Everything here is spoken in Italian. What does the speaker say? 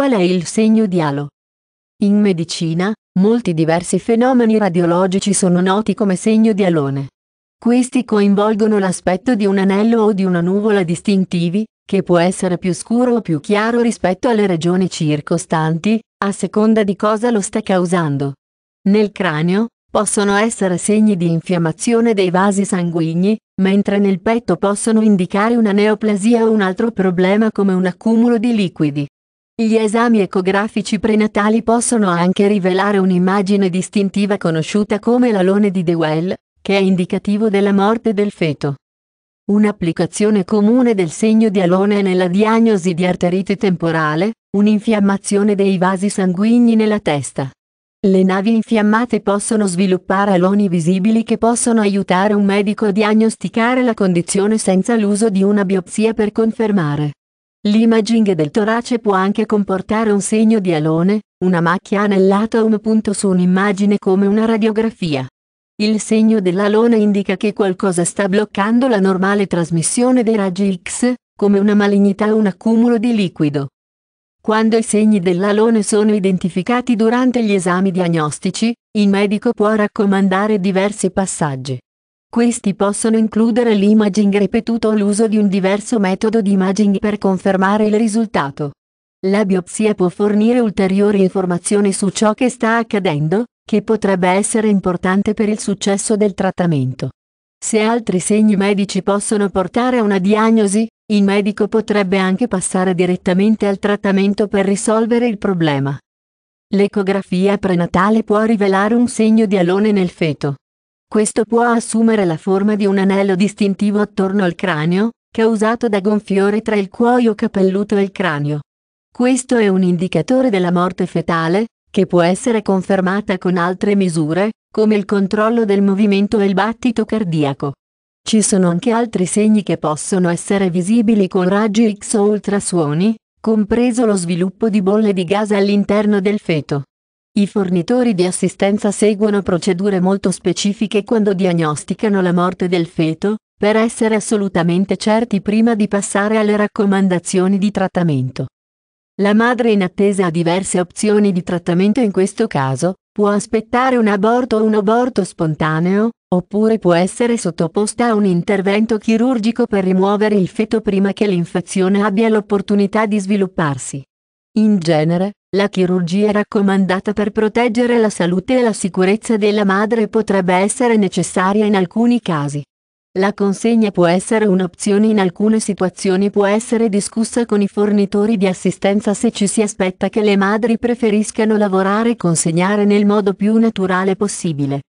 Qual è il segno di Alo? In medicina, molti diversi fenomeni radiologici sono noti come segno di alone. Questi coinvolgono l'aspetto di un anello o di una nuvola distintivi, che può essere più scuro o più chiaro rispetto alle regioni circostanti, a seconda di cosa lo sta causando. Nel cranio, possono essere segni di infiammazione dei vasi sanguigni, mentre nel petto possono indicare una neoplasia o un altro problema come un accumulo di liquidi. Gli esami ecografici prenatali possono anche rivelare un'immagine distintiva conosciuta come l'alone di Dewell, che è indicativo della morte del feto. Un'applicazione comune del segno di alone è nella diagnosi di arterite temporale, un'infiammazione dei vasi sanguigni nella testa. Le navi infiammate possono sviluppare aloni visibili che possono aiutare un medico a diagnosticare la condizione senza l'uso di una biopsia per confermare. L'imaging del torace può anche comportare un segno di alone, una macchia anellata a un punto su un'immagine come una radiografia. Il segno dell'alone indica che qualcosa sta bloccando la normale trasmissione dei raggi X, come una malignità o un accumulo di liquido. Quando i segni dell'alone sono identificati durante gli esami diagnostici, il medico può raccomandare diversi passaggi. Questi possono includere l'imaging ripetuto o l'uso di un diverso metodo di imaging per confermare il risultato. La biopsia può fornire ulteriori informazioni su ciò che sta accadendo, che potrebbe essere importante per il successo del trattamento. Se altri segni medici possono portare a una diagnosi, il medico potrebbe anche passare direttamente al trattamento per risolvere il problema. L'ecografia prenatale può rivelare un segno di alone nel feto. Questo può assumere la forma di un anello distintivo attorno al cranio, causato da gonfiore tra il cuoio capelluto e il cranio. Questo è un indicatore della morte fetale, che può essere confermata con altre misure, come il controllo del movimento e il battito cardiaco. Ci sono anche altri segni che possono essere visibili con raggi X o ultrasuoni, compreso lo sviluppo di bolle di gas all'interno del feto. I fornitori di assistenza seguono procedure molto specifiche quando diagnosticano la morte del feto, per essere assolutamente certi prima di passare alle raccomandazioni di trattamento. La madre in attesa ha diverse opzioni di trattamento in questo caso, può aspettare un aborto o un aborto spontaneo, oppure può essere sottoposta a un intervento chirurgico per rimuovere il feto prima che l'infezione abbia l'opportunità di svilupparsi. In genere, la chirurgia raccomandata per proteggere la salute e la sicurezza della madre potrebbe essere necessaria in alcuni casi. La consegna può essere un'opzione in alcune situazioni può essere discussa con i fornitori di assistenza se ci si aspetta che le madri preferiscano lavorare e consegnare nel modo più naturale possibile.